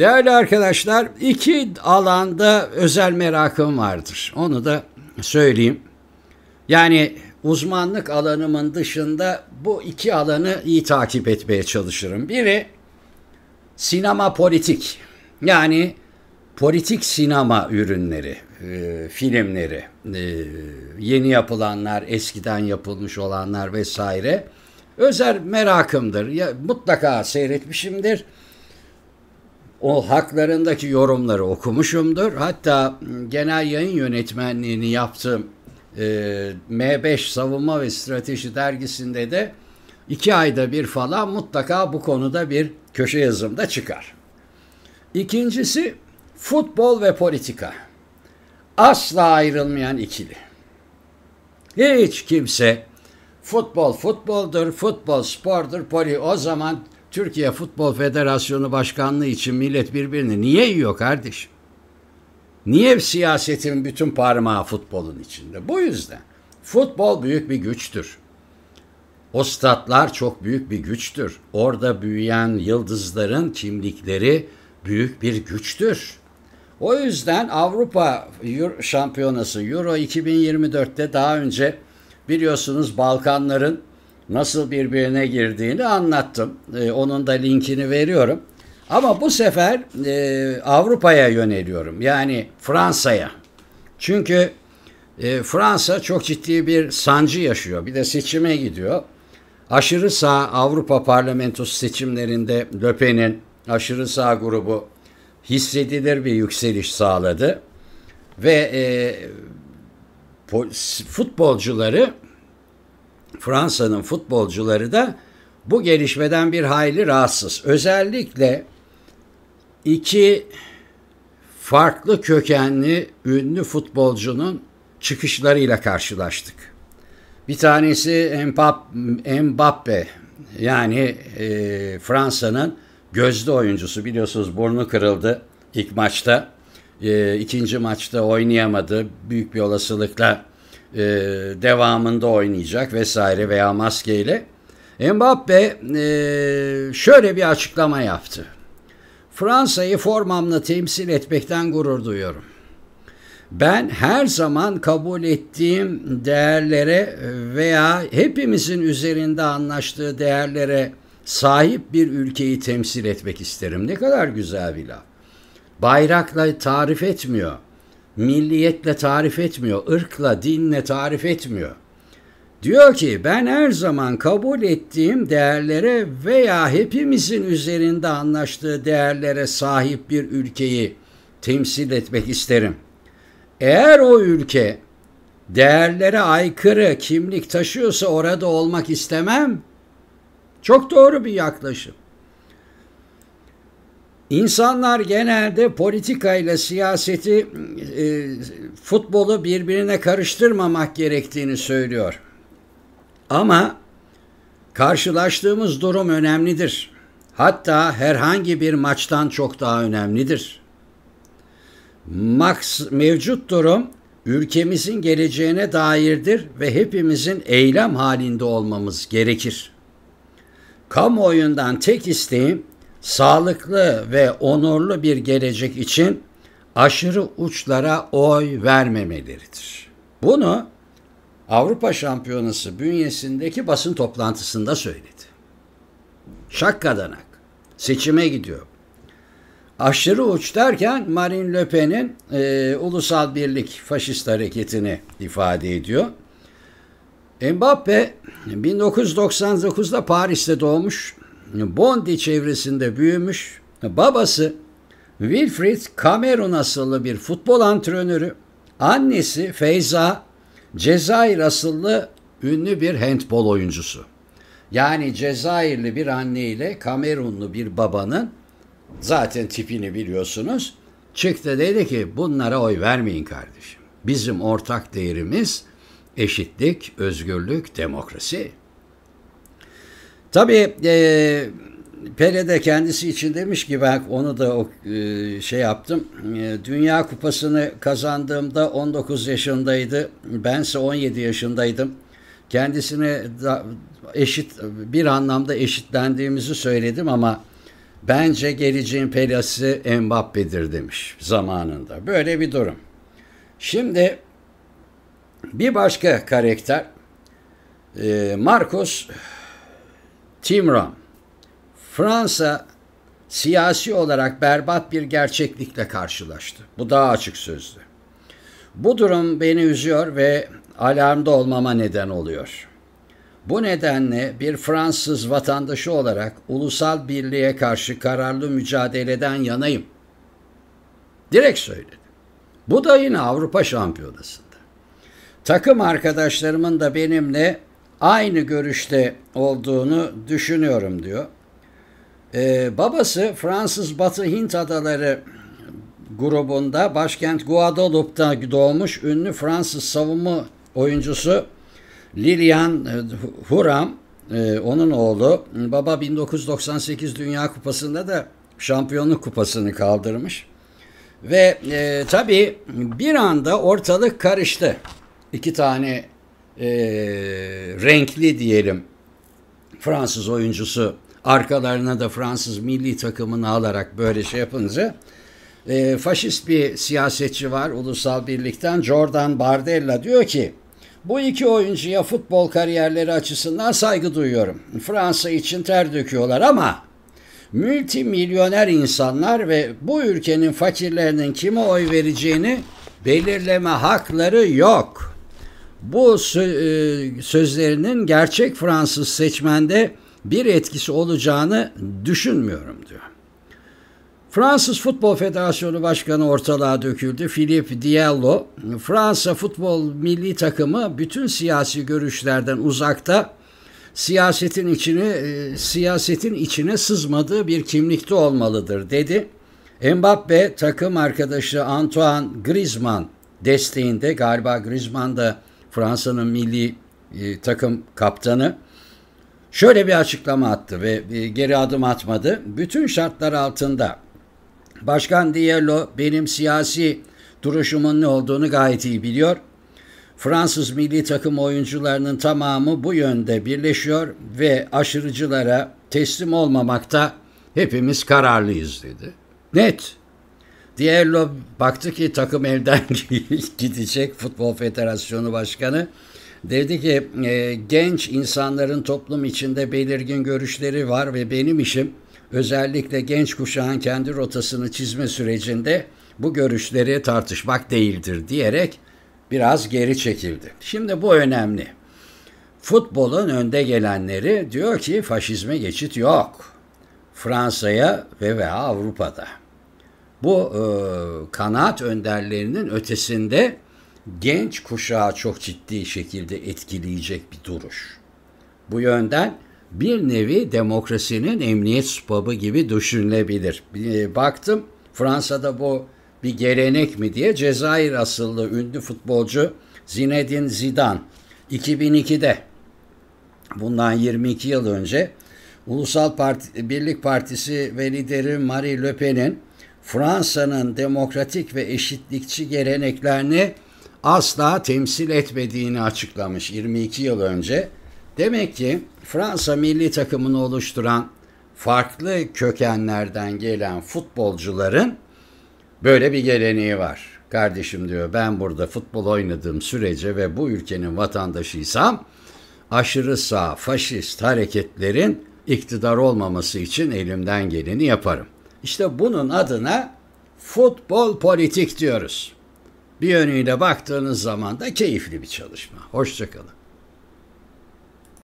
Değerli arkadaşlar iki alanda özel merakım vardır. Onu da söyleyeyim. Yani uzmanlık alanımın dışında bu iki alanı iyi takip etmeye çalışırım. Biri sinema politik. Yani politik sinema ürünleri, e, filmleri, e, yeni yapılanlar, eskiden yapılmış olanlar vesaire özel merakımdır. Ya, mutlaka seyretmişimdir o haklarındaki yorumları okumuşumdur. Hatta genel yayın yönetmenliğini yaptığım e, M5 Savunma ve Strateji dergisinde de iki ayda bir falan mutlaka bu konuda bir köşe yazımda çıkar. İkincisi futbol ve politika. Asla ayrılmayan ikili. Hiç kimse futbol futboldur, futbol spordur, poli o zaman Türkiye Futbol Federasyonu Başkanlığı için millet birbirini niye yiyor kardeşim? Niye siyasetin bütün parmağı futbolun içinde? Bu yüzden. Futbol büyük bir güçtür. O statlar çok büyük bir güçtür. Orada büyüyen yıldızların kimlikleri büyük bir güçtür. O yüzden Avrupa Şampiyonası Euro 2024'te daha önce biliyorsunuz Balkanların nasıl birbirine girdiğini anlattım. E, onun da linkini veriyorum. Ama bu sefer e, Avrupa'ya yöneliyorum. Yani Fransa'ya. Çünkü e, Fransa çok ciddi bir sancı yaşıyor. Bir de seçime gidiyor. Aşırı sağ Avrupa parlamentosu seçimlerinde Löpen'in aşırı sağ grubu hissedilir bir yükseliş sağladı. Ve e, futbolcuları Fransa'nın futbolcuları da bu gelişmeden bir hayli rahatsız. Özellikle iki farklı kökenli ünlü futbolcunun çıkışlarıyla karşılaştık. Bir tanesi Mbappe yani e, Fransa'nın gözde oyuncusu biliyorsunuz burnu kırıldı ilk maçta. E, ikinci maçta oynayamadı büyük bir olasılıkla e, devamında oynayacak vesaire veya maskeyle. Mbappe e, şöyle bir açıklama yaptı. Fransa'yı formamla temsil etmekten gurur duyuyorum. Ben her zaman kabul ettiğim değerlere veya hepimizin üzerinde anlaştığı değerlere sahip bir ülkeyi temsil etmek isterim. Ne kadar güzel bir laf. Bayrakla tarif etmiyor milliyetle tarif etmiyor, ırkla, dinle tarif etmiyor. Diyor ki ben her zaman kabul ettiğim değerlere veya hepimizin üzerinde anlaştığı değerlere sahip bir ülkeyi temsil etmek isterim. Eğer o ülke değerlere aykırı kimlik taşıyorsa orada olmak istemem. Çok doğru bir yaklaşım. İnsanlar genelde politika ile siyaseti, e, futbolu birbirine karıştırmamak gerektiğini söylüyor. Ama karşılaştığımız durum önemlidir. Hatta herhangi bir maçtan çok daha önemlidir. Max mevcut durum ülkemizin geleceğine dairdir ve hepimizin eylem halinde olmamız gerekir. Kamuoyundan tek isteğim sağlıklı ve onurlu bir gelecek için aşırı uçlara oy vermemeleridir. Bunu Avrupa Şampiyonası bünyesindeki basın toplantısında söyledi. Şakkadanak. Seçime gidiyor. Aşırı uç derken Marine Le Pen'in e, Ulusal Birlik Faşist Hareketi'ni ifade ediyor. Mbappe 1999'da Paris'te doğmuş Bondi çevresinde büyümüş. Babası Wilfried Cameron asıllı bir futbol antrenörü. Annesi Feyza Cezayir asıllı ünlü bir handbol oyuncusu. Yani Cezayirli bir anne ile Kamerunlu bir babanın zaten tipini biliyorsunuz. Çıktı dedi ki bunlara oy vermeyin kardeşim. Bizim ortak değerimiz eşitlik, özgürlük, demokrasi. Tabii e, Pele de kendisi için demiş ki ben onu da o, e, şey yaptım. E, Dünya Kupası'nı kazandığımda 19 yaşındaydı. Bense 17 yaşındaydım. Kendisine da, eşit bir anlamda eşitlendiğimizi söyledim ama bence geleceğin Pelası Mbappe'dir demiş zamanında. Böyle bir durum. Şimdi bir başka karakter e, Marcos Timron, Fransa siyasi olarak berbat bir gerçeklikle karşılaştı. Bu daha açık sözlü. Bu durum beni üzüyor ve alarmda olmama neden oluyor. Bu nedenle bir Fransız vatandaşı olarak ulusal birliğe karşı kararlı mücadeleden yanayım. Direkt söyledim. Bu da yine Avrupa Şampiyonası'nda. Takım arkadaşlarımın da benimle aynı görüşte olduğunu düşünüyorum diyor. Ee, babası Fransız Batı Hint Adaları grubunda başkent Guadeloupe'da doğmuş ünlü Fransız savunma oyuncusu Lilian Thuram, e, e, onun oğlu. Baba 1998 Dünya Kupası'nda da şampiyonluk kupasını kaldırmış. Ve e, tabii bir anda ortalık karıştı. İki tane e, renkli diyelim Fransız oyuncusu arkalarına da Fransız milli takımını alarak böyle şey yapınca e, faşist bir siyasetçi var Ulusal Birlik'ten Jordan Bardella diyor ki bu iki oyuncuya futbol kariyerleri açısından saygı duyuyorum. Fransa için ter döküyorlar ama multimilyoner insanlar ve bu ülkenin fakirlerinin kime oy vereceğini belirleme hakları yok.'' Bu e, sözlerinin gerçek Fransız seçmende bir etkisi olacağını düşünmüyorum diyor. Fransız Futbol Federasyonu Başkanı ortalığa döküldü. Philippe Diallo, Fransa futbol milli takımı bütün siyasi görüşlerden uzakta, siyasetin içine e, siyasetin içine sızmadığı bir kimlikte olmalıdır dedi. Mbappe takım arkadaşı Antoine Griezmann desteğinde galiba Griezmann da Fransa'nın milli e, takım kaptanı şöyle bir açıklama attı ve e, geri adım atmadı. Bütün şartlar altında Başkan Diallo benim siyasi duruşumun ne olduğunu gayet iyi biliyor. Fransız milli takım oyuncularının tamamı bu yönde birleşiyor ve aşırıcılara teslim olmamakta hepimiz kararlıyız dedi. Net Diallo baktı ki takım elden gidecek Futbol Federasyonu Başkanı. Dedi ki e, genç insanların toplum içinde belirgin görüşleri var ve benim işim özellikle genç kuşağın kendi rotasını çizme sürecinde bu görüşleri tartışmak değildir diyerek biraz geri çekildi. Şimdi bu önemli. Futbolun önde gelenleri diyor ki faşizme geçit yok. Fransa'ya ve veya Avrupa'da bu e, kanaat önderlerinin ötesinde genç kuşağı çok ciddi şekilde etkileyecek bir duruş. Bu yönden bir nevi demokrasinin emniyet spabı gibi düşünülebilir. E, baktım Fransa'da bu bir gelenek mi diye Cezayir asıllı ünlü futbolcu Zinedine Zidane 2002'de bundan 22 yıl önce Ulusal Parti, Birlik Partisi ve lideri Marie Le Pen'in Fransa'nın demokratik ve eşitlikçi geleneklerini asla temsil etmediğini açıklamış 22 yıl önce. Demek ki Fransa milli takımını oluşturan farklı kökenlerden gelen futbolcuların böyle bir geleneği var. Kardeşim diyor ben burada futbol oynadığım sürece ve bu ülkenin vatandaşıysam aşırı sağ faşist hareketlerin iktidar olmaması için elimden geleni yaparım. İşte bunun adına futbol politik diyoruz. Bir yönüyle baktığınız zaman da keyifli bir çalışma. Hoşçakalın.